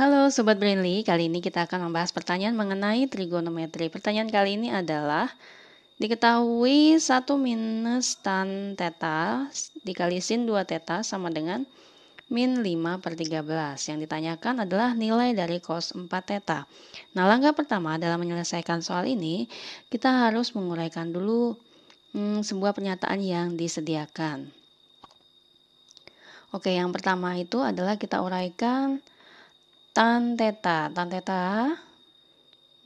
Halo Sobat Brainly, kali ini kita akan membahas pertanyaan mengenai trigonometri. Pertanyaan kali ini adalah diketahui 1 minus tan teta dikali sin 2 teta sama dengan min 5 per 13. Yang ditanyakan adalah nilai dari cos 4 teta. Nah langkah pertama dalam menyelesaikan soal ini, kita harus menguraikan dulu hmm, sebuah pernyataan yang disediakan. Oke, yang pertama itu adalah kita uraikan tan theta. Tan theta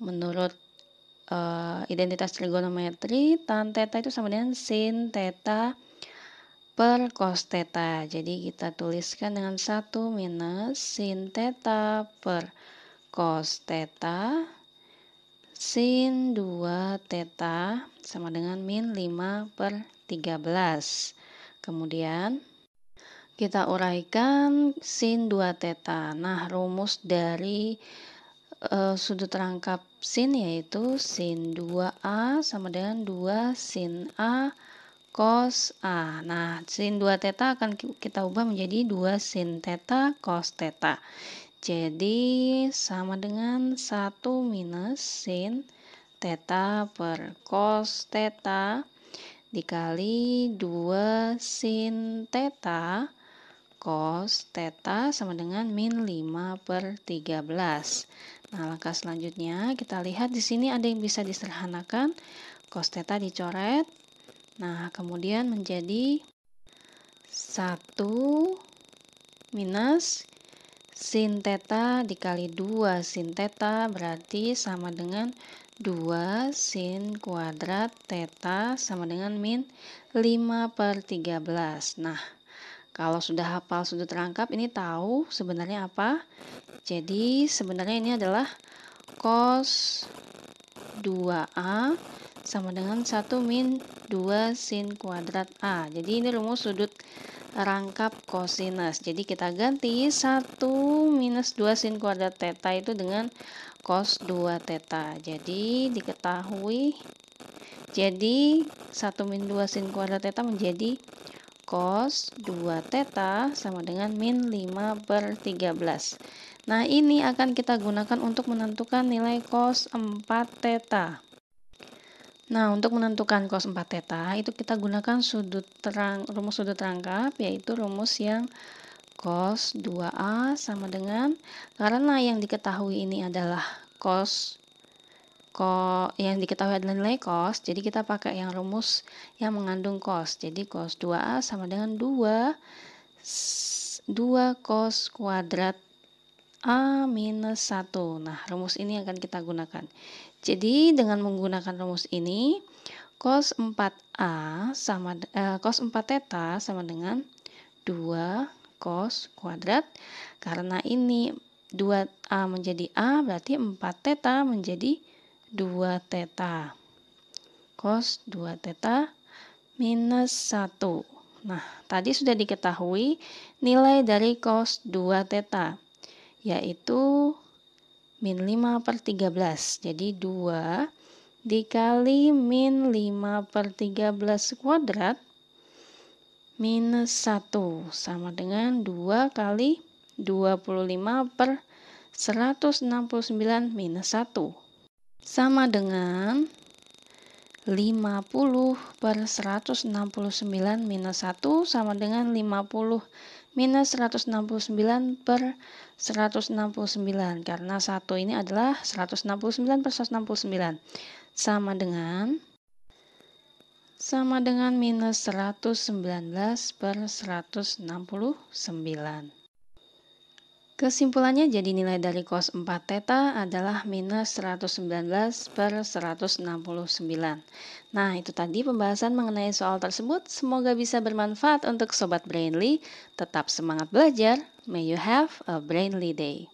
menurut uh, identitas trigonometri, tan theta itu sama dengan sin theta per cos theta. Jadi kita tuliskan dengan satu minus sin theta per cos theta sin 2 theta sama dengan min 5 per 13. Kemudian kita uraikan sin 2 teta. Nah, rumus dari e, sudut rangkap sin yaitu sin 2A sama dengan 2 sin A cos A. Nah, sin 2 teta akan kita ubah menjadi 2 sin teta cos teta. Jadi, sama dengan 1 minus sin teta per cos teta dikali 2 sin theta cos theta sama dengan min 5 per 13. Nah, langkah selanjutnya kita lihat di sini ada yang bisa disederhanakan. Cos theta dicoret. Nah, kemudian menjadi 1 minus sin theta dikali 2 sin theta berarti sama dengan 2 sin kuadrat theta sama dengan min 5 per 13. Nah, kalau sudah hafal sudut rangkap, ini tahu sebenarnya apa. Jadi sebenarnya ini adalah cos 2A sama dengan 1 min 2 sin kuadrat A. Jadi ini rumus sudut rangkap kosinus. Jadi kita ganti 1 minus 2 sin kuadrat theta itu dengan cos 2 theta. Jadi diketahui jadi 1 min 2 sin kuadrat theta menjadi cos 2 theta sama dengan min 5 per 13. Nah, ini akan kita gunakan untuk menentukan nilai cos 4 theta. Nah, untuk menentukan cos 4 theta, itu kita gunakan sudut terang, rumus sudut rangkap, yaitu rumus yang cos 2A sama dengan, karena yang diketahui ini adalah cos ko yang diketahui adalah nilai cos, jadi kita pakai yang rumus yang mengandung cos. Jadi cos 2A sama dengan 2 2 cos kuadrat A minus 1. Nah, rumus ini akan kita gunakan. Jadi dengan menggunakan rumus ini cos 4A sama eh, cos 4 theta sama dengan 2 cos kuadrat karena ini 2A menjadi A berarti 4 theta menjadi 2 teta. Cos 2 teta minus 1. Nah, tadi sudah diketahui nilai dari cos 2 teta, yaitu min 5 per 13. Jadi 2 dikali min 5 per 13 kuadrat minus 1 sama dengan 2 kali 25 per 169 minus 1 sama dengan 50 per 169 minus 1 sama dengan 50 minus 169 per 169 karena 1 ini adalah 169 per 169 sama dengan sama dengan minus 119 per 169 Kesimpulannya jadi nilai dari cos 4 teta adalah minus 119 per 169. Nah itu tadi pembahasan mengenai soal tersebut. Semoga bisa bermanfaat untuk Sobat Brainly. Tetap semangat belajar. May you have a Brainly day.